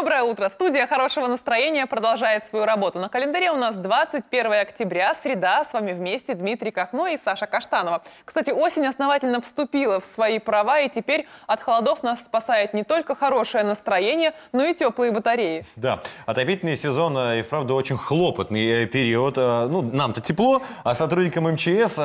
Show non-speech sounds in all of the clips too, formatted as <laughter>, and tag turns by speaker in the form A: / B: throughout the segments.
A: Доброе утро. Студия хорошего настроения продолжает свою работу. На календаре у нас 21 октября, среда. С вами вместе Дмитрий Кахно и Саша Каштанова. Кстати, осень основательно вступила в свои права, и теперь от холодов нас спасает не только хорошее настроение, но и теплые батареи. Да, отопительный сезон э, и вправду очень хлопотный э, период. Э, ну, нам-то тепло, а сотрудникам МЧС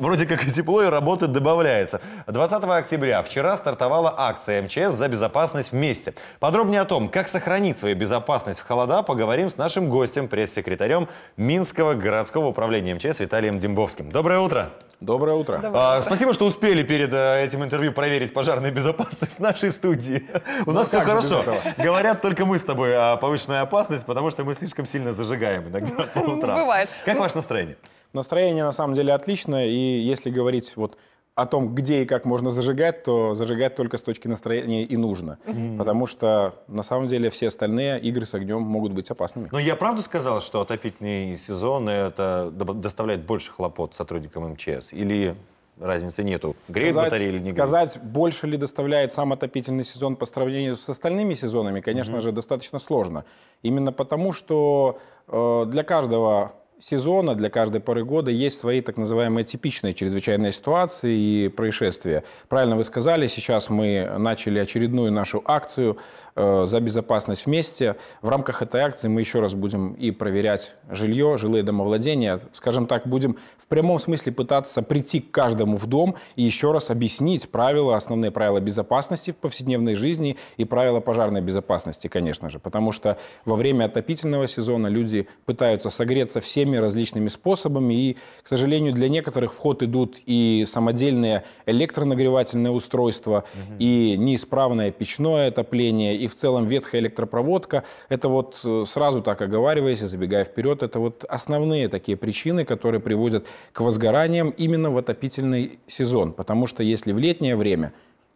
A: вроде как и тепло, и работы добавляется. 20 октября вчера стартовала акция МЧС за безопасность вместе. Подробнее о том, как как сохранить свою безопасность в холода, поговорим с нашим гостем, пресс-секретарем Минского городского управления МЧС Виталием Дембовским. Доброе утро! Доброе утро. Доброе а, утро. А, спасибо, что успели перед а, этим интервью проверить пожарную безопасность нашей студии. У ну нас все хорошо. Говорят, только мы с тобой о повышенной опасности, потому что мы слишком сильно зажигаем иногда <laughs> по утрам. Бывает. Как ну, ваше настроение? Настроение на самом деле
B: отличное, и если говорить вот о том, где и как можно зажигать, то зажигать только с точки настроения и нужно. Mm. Потому что, на самом деле, все остальные игры с огнем могут быть опасными.
A: Но я правда сказал, что отопительный сезон это доставляет больше хлопот сотрудникам МЧС? Или разницы нету? Греет сказать, батареи или не Сказать,
B: греет? больше ли доставляет сам отопительный сезон по сравнению с остальными сезонами, конечно mm-hmm. же, достаточно сложно. Именно потому, что э, для каждого сезона, для каждой поры года есть свои так называемые типичные чрезвычайные ситуации и происшествия. Правильно вы сказали, сейчас мы начали очередную нашу акцию э, «За безопасность вместе». В рамках этой акции мы еще раз будем и проверять жилье, жилые домовладения. Скажем так, будем в прямом смысле пытаться прийти к каждому в дом и еще раз объяснить правила, основные правила безопасности в повседневной жизни и правила пожарной безопасности, конечно же. Потому что во время отопительного сезона люди пытаются согреться всеми другими различными способами. И, к сожалению, для некоторых вход идут и самодельные электронагревательные устройства, угу. и неисправное печное отопление, и в целом ветхая электропроводка. Это вот э, сразу так оговариваясь и забегая вперед, это вот основные такие причины, которые приводят к возгораниям именно в отопительный сезон. Потому что если в летнее время,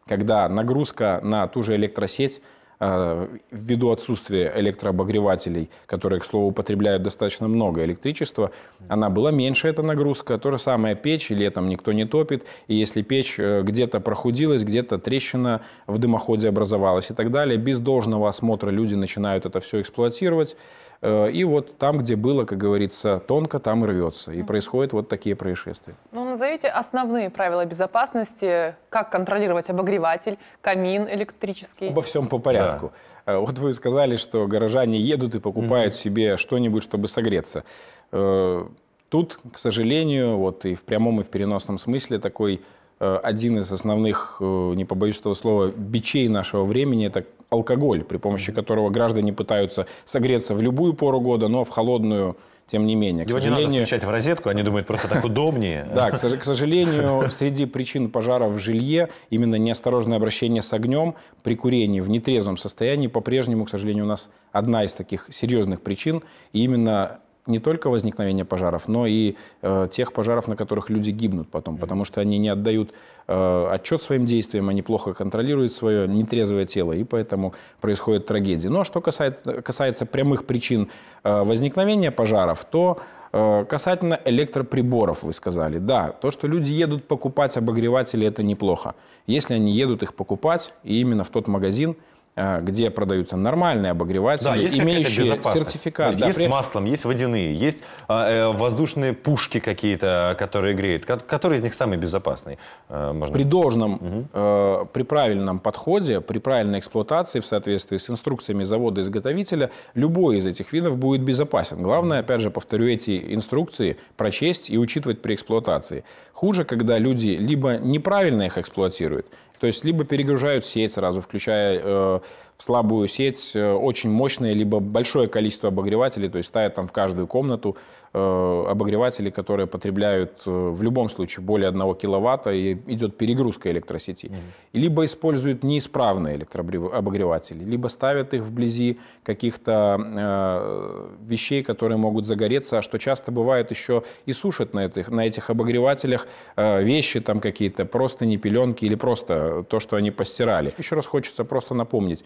B: когда нагрузка на ту же электросеть Э, ввиду отсутствия электрообогревателей, которые, к слову, потребляют достаточно много электричества, она была меньше, эта нагрузка. То же самое печь, летом никто не топит, и если печь э, где-то прохудилась, где-то трещина в дымоходе образовалась и так далее, без должного осмотра люди начинают это все эксплуатировать. Э, и вот там, где было, как говорится, тонко, там и рвется. И происходят вот такие происшествия.
A: Ну, назовите основные правила безопасности, как контролировать обогреватель, камин электрический. Обо
B: всем по порядку. Да. Э, вот вы сказали, что горожане едут и покупают угу. себе что-нибудь, чтобы согреться. Э, тут, к сожалению, вот и в прямом, и в переносном смысле такой один из основных, не побоюсь этого слова, бичей нашего времени – это алкоголь, при помощи которого граждане пытаются согреться в любую пору года, но в холодную тем не менее. К Его сожалению... не надо включать в
A: розетку, они думают, просто так удобнее. <laughs> Да, к сожалению,
B: среди причин пожара в жилье именно неосторожное обращение с огнем при курении в нетрезвом состоянии по-прежнему, к сожалению, у нас одна из таких серьезных причин. И именно не только возникновение пожаров, но и э, тех пожаров, на которых люди гибнут потом, потому что они не отдают э, отчет своим действиям, они плохо контролируют свое нетрезвое тело, и поэтому происходят трагедии. Но ну, а что касается, касается прямых причин э, возникновения пожаров, то э, Касательно электроприборов, вы сказали. Да, то, что люди едут покупать обогреватели, это неплохо. Если они едут их покупать, и именно в тот магазин, Э, где продаются нормальные обогреватели, да, есть имеющие сертификат. Есть да, есть при... с маслом,
A: есть водяные, есть а, э, воздушные пушки какие-то, которые греют. Который из них самый безопасный? Э, можно... При должном, угу. э, при правильном
B: подходе, при правильной эксплуатации в соответствии с инструкциями завода-изготовителя, любой из этих видов будет безопасен. Главное, опять же, повторю, эти инструкции прочесть и учитывать при эксплуатации. Хуже, когда люди либо неправильно их эксплуатируют, то есть либо перегружают сеть сразу, включая э, слабую сеть э, очень мощное, либо большое количество обогревателей, то есть ставят там в каждую комнату, Э, обогреватели, которые потребляют э, в любом случае более 1 киловатта, и идет перегрузка электросети. Угу. И либо используют неисправные электрообогреватели, либо ставят их вблизи каких-то э, вещей, которые могут загореться, а что часто бывает еще и сушат на этих, на этих обогревателях э, вещи там какие-то, просто не пеленки или просто то, что они постирали. Еще раз хочется просто напомнить,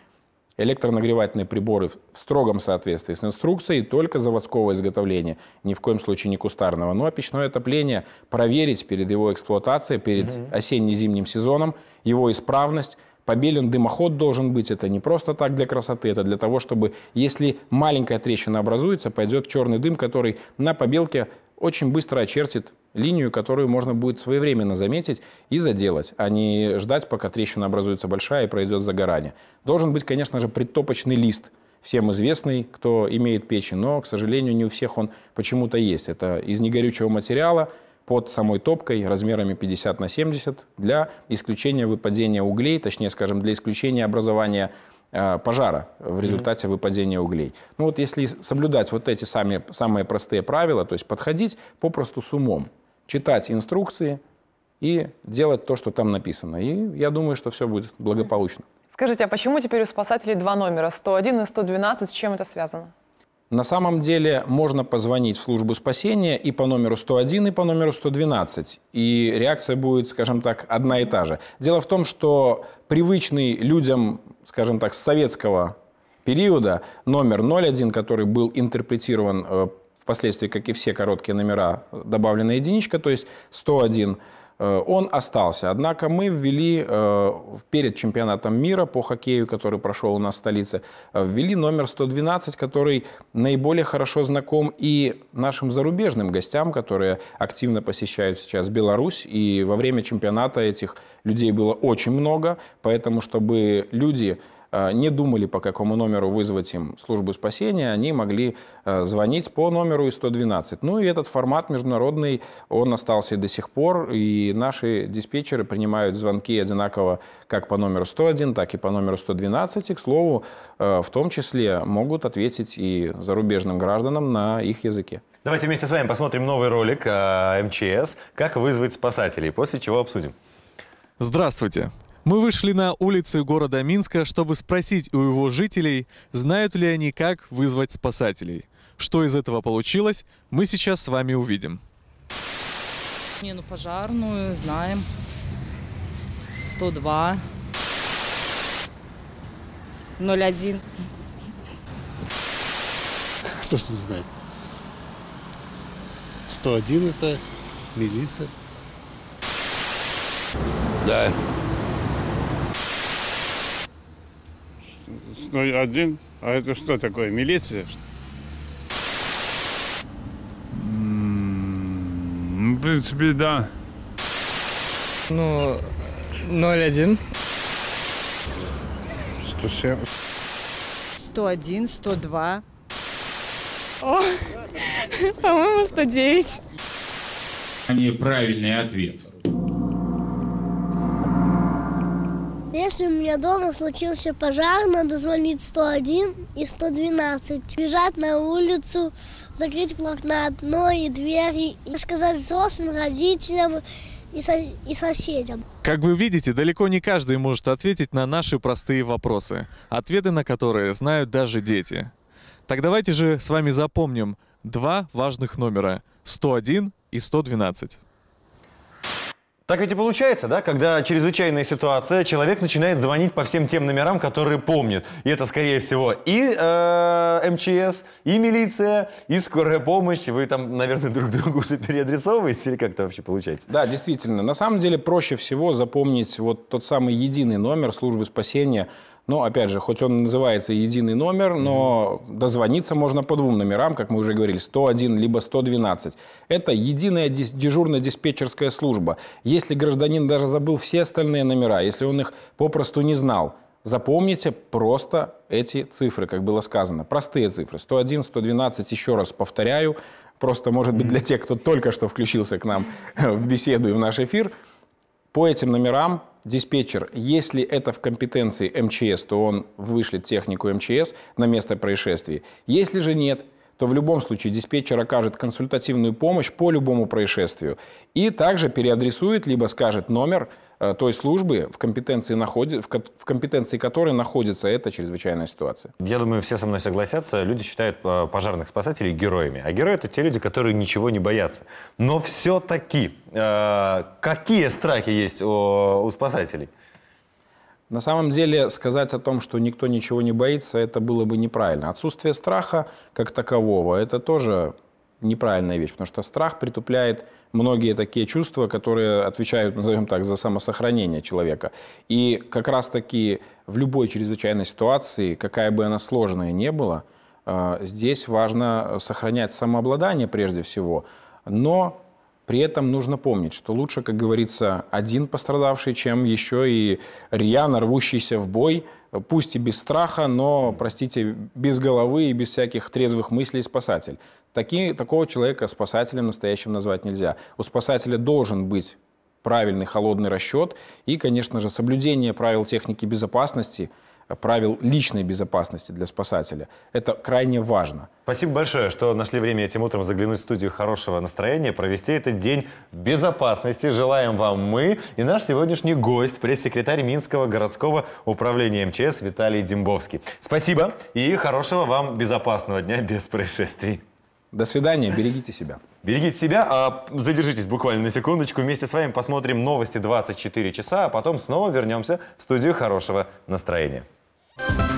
B: электронагревательные приборы в строгом соответствии с инструкцией, только заводского изготовления, ни в коем случае не кустарного. Ну а печное отопление проверить перед его эксплуатацией, перед Mm -hmm. осенне-зимним сезоном, его исправность, Побелен дымоход должен быть. Это не просто так для красоты, это для того, чтобы, если маленькая трещина образуется, пойдет черный дым, который на побелке очень быстро очертит линию, которую можно будет своевременно заметить и заделать, а не ждать, пока трещина образуется большая и произойдет загорание. Должен быть, конечно же, предтопочный лист, всем известный, кто имеет печи, но, к сожалению, не у всех он почему-то есть. Это из негорючего материала под самой топкой размерами 50 на 70 для исключения выпадения углей, точнее, скажем, для исключения образования Э, пожара в результате выпадения углей. Ну вот если соблюдать вот эти сами, самые простые правила, то есть подходить попросту с умом, читать инструкции и делать то, что там написано. И я думаю, что все будет благополучно.
A: Скажите, а почему теперь у спасателей два номера, 101 и 112, с чем это связано?
B: На самом деле можно позвонить в службу спасения и по номеру 101, и по номеру 112. И реакция будет, скажем так, одна и та же. Дело в том, что привычный людям, скажем так, с советского периода номер 01, который был интерпретирован э, впоследствии, как и все короткие номера, добавлена единичка, то есть 101 Э, он остался. Однако мы ввели э, перед чемпионатом мира по хоккею, который прошел у нас в столице, э, ввели номер 112, который наиболее хорошо знаком и нашим зарубежным гостям, которые активно посещают сейчас Беларусь. И во время чемпионата этих людей было очень много, поэтому чтобы люди Э, не думали, по какому номеру вызвать им службу спасения, они могли э, звонить по номеру и 112. Ну и этот формат международный, он остался и до сих пор, и наши диспетчеры принимают звонки одинаково как по номеру 101, так и по номеру 112. И, к слову, э, в том числе могут ответить и зарубежным
A: гражданам на их языке. Давайте вместе с вами посмотрим новый ролик МЧС «Как вызвать спасателей», после чего обсудим. Здравствуйте! Мы вышли на улицы города Минска, чтобы спросить у его жителей, знают ли они, как вызвать спасателей. Что из этого получилось, мы сейчас с вами увидим. Не, ну пожарную знаем. 102. 01. <laughs> Кто что не знает? 101 это милиция. Да,
B: 101. Ну, а это что такое, милиция? Что? Mm, в принципе, да. Ну, 01. 107. 101, 102. О, <laughs> по-моему, 109. Неправильный ответ. Если у меня дома случился пожар, надо звонить 101 и 112. Бежать на улицу, закрыть на окно и двери, и сказать взрослым, родителям и, со и соседям.
A: Как вы видите, далеко не каждый может ответить на наши простые вопросы, ответы на которые знают даже дети. Так давайте же с вами запомним два важных номера – 101 и 112. Так ведь и получается, да, когда чрезвычайная ситуация, человек начинает звонить по всем тем номерам, которые помнит. И это, скорее всего, и э, МЧС, и милиция, и скорая помощь. Вы там, наверное, друг другу уже переадресовываете, или как это вообще получается?
B: Да, действительно. На самом деле проще всего запомнить вот тот самый единый номер службы спасения, но ну, опять же, хоть он называется единый номер, но дозвониться можно по двум номерам, как мы уже говорили, 101 либо 112. Это единая дежурная диспетчерская служба. Если гражданин даже забыл все остальные номера, если он их попросту не знал, запомните просто эти цифры, как было сказано. Простые цифры. 101, 112, еще раз повторяю. Просто, может быть, для тех, кто только что включился к нам <laughs> в беседу и в наш эфир – по этим номерам диспетчер, если это в компетенции МЧС, то он вышлет технику МЧС на место происшествия. Если же нет, то в любом случае диспетчер окажет консультативную помощь по любому происшествию и также переадресует, либо скажет номер Э, той службы, в компетенции, находи, в, в компетенции
A: которой находится эта чрезвычайная ситуация. Я думаю, все со мной согласятся. Люди считают э, пожарных спасателей героями. А герои — это те люди, которые ничего не боятся. Но все-таки э, какие страхи есть у, у спасателей? На самом
B: деле сказать о том, что никто ничего не боится, это было бы неправильно. Отсутствие страха как такового – это тоже неправильная вещь, потому что страх притупляет многие такие чувства, которые отвечают, назовем так, за самосохранение человека. И как раз-таки в любой чрезвычайной ситуации, какая бы она сложная ни была, э, здесь важно сохранять самообладание прежде всего, но при этом нужно помнить, что лучше, как говорится, один пострадавший, чем еще и рьяно рвущийся в бой – пусть и без страха, но, простите, без головы и без всяких трезвых мыслей спасатель. Такие, такого человека спасателем настоящим назвать нельзя. У спасателя должен быть правильный холодный расчет и, конечно же, соблюдение правил техники безопасности – правил личной безопасности для спасателя. Это крайне важно. Спасибо
A: большое, что нашли время этим утром заглянуть в студию хорошего настроения, провести этот день в безопасности. Желаем вам мы и наш сегодняшний гость, пресс-секретарь Минского городского управления МЧС Виталий Дембовский. Спасибо и хорошего вам безопасного дня без происшествий. До свидания, берегите себя. Берегите себя, а задержитесь буквально на секундочку. Вместе с вами посмотрим новости 24 часа, а потом снова вернемся в студию хорошего настроения.
B: Bye.